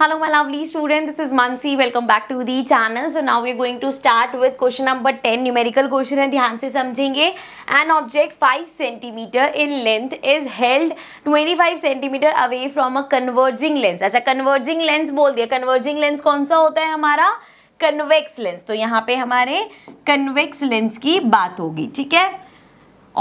hello my lovely student this is Mansi welcome back to the channel so now we are going to start with question number ten numerical question है ध्यान से समझेंगे an object five centimetre in length is held twenty five centimetre away from a converging lens अच्छा converging lens बोल दिया converging lens कौन सा होता है हमारा कन्वेक्स लेंस तो यहाँ पे हमारे कन्वेक्स लेंस की बात होगी ठीक है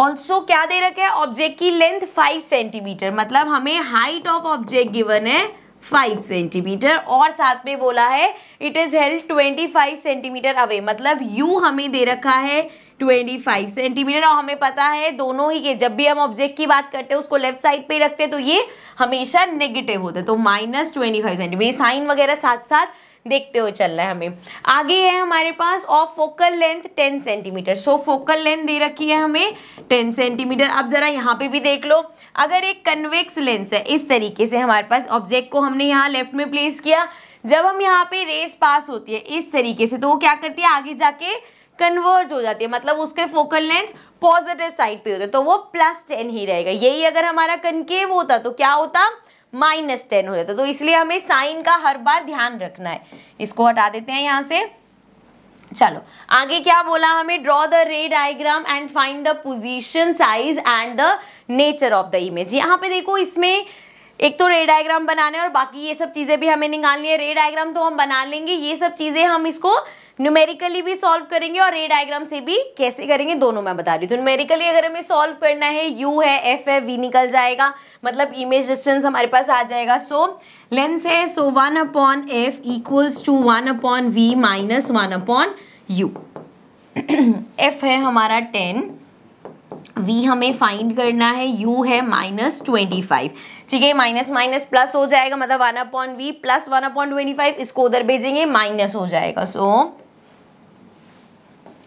ऑल्सो क्या दे रखे है ऑब्जेक्ट की लेंथ फाइव सेंटीमीटर मतलब हमें हाइट ऑफ ऑब्जेक्ट गिवन है फाइव सेंटीमीटर और साथ में बोला है it is held twenty five centimetre away मतलब यू हमें दे रखा है ट्वेंटी फाइव सेंटीमीटर और हमें पता है दोनों ही के जब भी हम ऑब्जेक्ट की बात करते हैं उसको लेफ्ट साइड पे ही रखते हैं तो ये हमेशा नेगेटिव होता है तो minus twenty five centimetre sign वगैरह साथ साथ देखते हो चल रहा है हमें आगे है हमारे पास of focal length ten centimetre so focal length दे रखी है हमें टेन सेंटीमीटर अब ज़रा यहाँ पे भी देख लो अगर एक कन्वेक्स लेंस है इस तरीके से हमारे पास ऑब्जेक्ट को हमने यहाँ लेफ्ट में प्लेस किया जब हम यहाँ पे रेस पास होती है इस तरीके से तो वो क्या करती है आगे जाके कन्वर्ज हो जाती है मतलब उसके फोकल लेंथ पॉजिटिव साइड पे होता है तो वो प्लस टेन ही रहेगा यही अगर हमारा कनकेव होता तो क्या होता माइनस टेन हो जाता है तो इसलिए हमें साइन का हर बार ध्यान रखना है इसको हटा देते हैं यहाँ से चलो आगे क्या बोला हमें draw the ray diagram and find the position size and the nature of the image यहाँ पे देखो इसमें एक तो रे डायग्राम बनाने और बाकी ये सब चीज़ें भी हमें निकालनी है रे डायग्राम तो हम बना लेंगे ये सब चीज़ें हम इसको न्यूमेरिकली भी सॉल्व करेंगे और रे डायग्राम से भी कैसे करेंगे दोनों मैं बता रही हूँ तो न्यूमेरिकली अगर हमें सॉल्व करना है यू है एफ है वी निकल जाएगा मतलब इमेज डिस्टेंस हमारे पास आ जाएगा सो लेंस है so one upon F equals to one upon V minus one upon U F है हमारा टेन वी हमें फाइंड करना है यू है माइनस ट्वेंटी फाइव ठीक है माइनस माइनस प्लस हो जाएगा मतलब one upon V plus one upon twenty five इसको उधर भेजेंगे माइनस हो जाएगा सो so,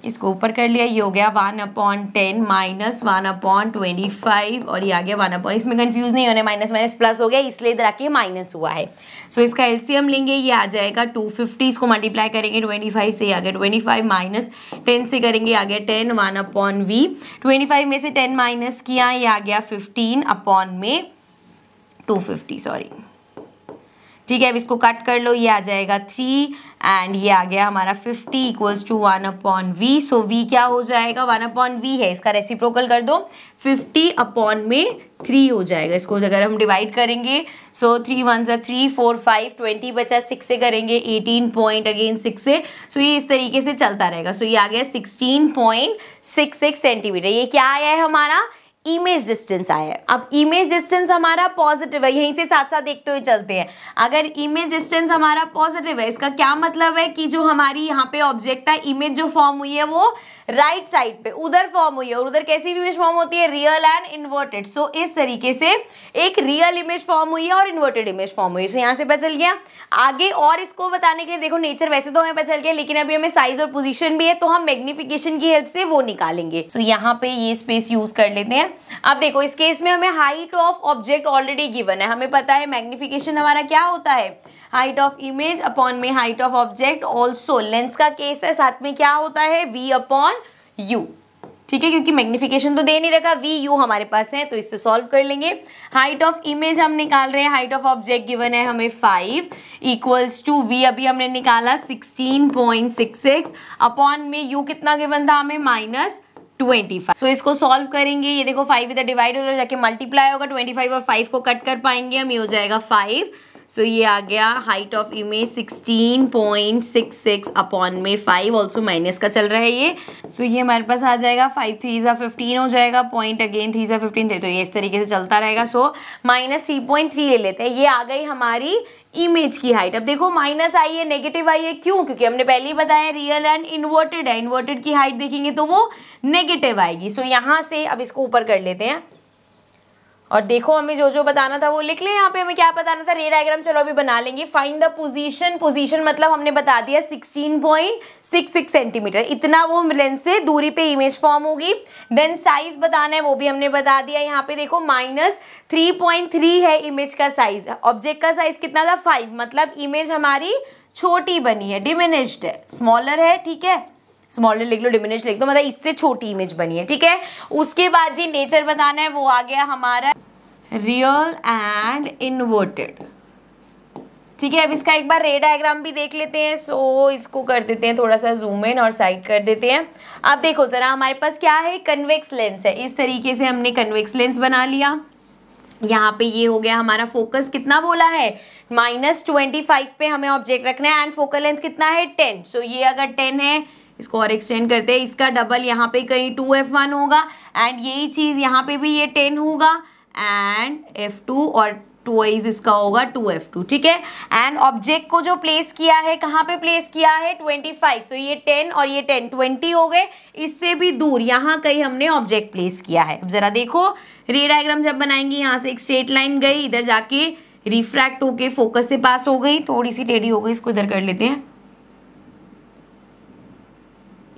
इसको ऊपर कर लिया ये हो गया one upon ten minus one upon twenty five और ये आ गया वन अपॉइंट इसमें कंफ्यूज नहीं होने माइनस माइनस प्लस हो गया इसलिए इधर आके माइनस हुआ है सो so, इसका एलसीएम लेंगे ये आ जाएगा टू फिफ्टी इसको मल्टीप्लाई करेंगे ट्वेंटी फाइव से आ गया ट्वेंटी फाइव माइनस टेन से करेंगे आ गया ten one upon V twenty five में से टेन माइनस किया ये आ गया फिफ्टीन अपॉन में टू फिफ्टी सॉरी ठीक है अब इसको कट कर लो ये आ जाएगा थ्री एंड ये आ गया हमारा fifty equals to one upon V so V क्या हो जाएगा वन अपॉन वी है इसका रेसिप्रोकल कर दो फिफ्टी अपॉन में थ्री हो जाएगा इसको अगर हम डिवाइड करेंगे सो थ्री वन सा थ्री फोर फाइव ट्वेंटी बचा सिक्स से करेंगे एटीन पॉइंट अगेन सिक्स से सो so ये इस तरीके से चलता रहेगा सो so ये आ गया sixteen point six six centimetre ये क्या आया है हमारा इमेज डिस्टेंस आया है अब इमेज डिस्टेंस हमारा पॉजिटिव है यहीं से साथ साथ देखते हुए चलते हैं अगर इमेज डिस्टेंस हमारा पॉजिटिव है इसका क्या मतलब है कि जो हमारी यहाँ पे ऑब्जेक्ट है इमेज जो फॉर्म हुई है वो राइट साइड पे उधर फॉर्म हुई है और उधर कैसी भी इमेज फॉर्म होती है रियल एंड इन्वर्टेड सो इस तरीके से एक रियल इमेज फॉर्म हुई है और इन्वर्टेड इमेज फॉर्म हुई है सो so, यहाँ से बचल गया आगे और इसको बताने के लिए देखो नेचर वैसे तो हमें बचल गया लेकिन अभी हमें साइज और पोजिशन भी है तो हम मैग्निफिकेशन की हेल्प से वो निकालेंगे सो so, यहाँ पे ये स्पेस यूज कर लेते हैं अब देखो इस केस में हमें height of object already given है हमें पता है मैग्निफिकेशन हमारा क्या होता है हाइट ऑफ इमेज अपॉन में height of object also lens का केस है साथ में क्या होता है वी अपॉन यू ठीक है क्योंकि मैग्निफिकेशन तो दे नहीं रखा वी यू हमारे पास है तो इससे सॉल्व कर लेंगे हाइट ऑफ इमेज हम निकाल रहे हैं हाइट ऑफ ऑब्जेक्ट गिवन है हमें फाइव इक्वल्स टू वी अभी हमने निकाला sixteen point six six upon में यू कितना गिवन था हमें माइनस ट्वेंटी फाइव सो इसको सॉल्व करेंगे ये देखो फाइव इधर डिवाइड हो जाके मल्टीप्लाई होगा ट्वेंटी फाइव और फाइव को कट कर पाएंगे हम ये हो जाएगा फाइव सो ये आ गया height of image sixteen point six six upon में फाइव ऑल्सो माइनस का चल रहा है ये सो so ये हमारे पास आ जाएगा फाइव थ्री ज़ा फिफ्टीन हो जाएगा पॉइंट अगेन थ्री ज़ा फिफ्टीन थे तो ये इस तरीके से चलता रहेगा so minus three point three ले लेते हैं ये आ गई हमारी इमेज की हाइट अब देखो माइनस आई है नेगेटिव आई है क्यों क्योंकि हमने पहले ही बताया रियल एंड इन्वर्टेड है इन्वर्टेड की हाइट देखेंगे तो वो नेगेटिव आएगी सो so, यहाँ से अब इसको ऊपर कर लेते हैं और देखो हमें जो जो बताना था वो लिख लें यहाँ पे हमें क्या बताना था रे डायग्राम चलो अभी बना लेंगे फाइंड द पोजीशन पोजीशन मतलब हमने बता दिया 16.66 सेंटीमीटर इतना वो लेंस से दूरी पे इमेज फॉर्म होगी देन साइज बताना है वो भी हमने बता दिया यहाँ पे देखो माइनस थ्री पॉइंट थ्री है इमेज का साइज ऑब्जेक्ट का साइज कितना था फाइव मतलब इमेज हमारी छोटी बनी है डिमिनिश्ड है स्मॉलर है ठीक है स्मॉलर लिख लो डिमिनिश लिख दो मतलब इससे छोटी इमेज बनी है ठीक है उसके बाद जी नेचर बताना है वो आ गया हमारा रियल एंड इनवर्टेड ठीक है अब इसका एक बार रे डायग्राम भी देख लेते हैं सो इसको कर देते हैं थोड़ा सा जूम इन और साइड कर देते हैं अब देखो ज़रा हमारे पास क्या है कन्वेक्स लेंस है इस तरीके से हमने कन्वेक्स लेंस बना लिया यहाँ पे ये हो गया हमारा फोकस कितना बोला है माइनस ट्वेंटी फाइव पे हमें ऑब्जेक्ट रखना है एंड फोकल लेंथ कितना है टेन सो so, ये अगर टेन है इसको और एक्सटेंड करते हैं इसका डबल यहाँ पे कहीं टू एफ वन होगा एंड यही चीज़ यहाँ पे भी ये टेन होगा एंड एफ टू और टू एज इसका होगा टू एफ टू ठीक है एंड ऑब्जेक्ट को जो प्लेस किया है कहाँ पे प्लेस किया है ट्वेंटी फाइव तो ये टेन और ये टेन ट्वेंटी हो गए इससे भी दूर यहाँ कहीं हमने ऑब्जेक्ट प्लेस किया है ज़रा देखो रे डायग्राम जब बनाएंगे यहाँ से एक स्ट्रेट लाइन गई इधर जाके रिफ्रैक्ट होके फोकस से पास हो गई थोड़ी सी टेढ़ी हो गई इसको इधर कर लेते हैं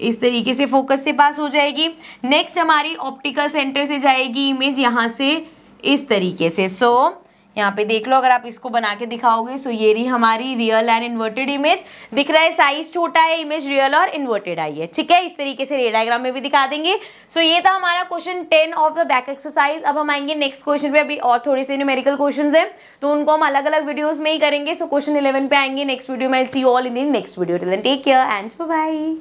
इस तरीके से फोकस से पास हो जाएगी नेक्स्ट हमारी ऑप्टिकल सेंटर से जाएगी इमेज यहाँ से इस तरीके से सो so, यहाँ पे देख लो अगर आप इसको बना के दिखाओगे सो ये रही हमारी रियल एंड इन्वर्टेड इमेज दिख रहा है साइज छोटा है इमेज रियल और इन्वर्टेड आई है ठीक है इस तरीके से डायग्राम में भी दिखा देंगे सो so, ये था हमारा question ten of the back exercise अब हम आएंगे नेक्स्ट क्वेश्चन पे अभी और थोड़े से न्यूमेरिकल क्वेश्चन है तो उनको हम अलग अलग वीडियोज में ही करेंगे सो क्वेश्चन इलेवन पे आएंगे नेक्स्ट वीडियो में see all in the next video take care and by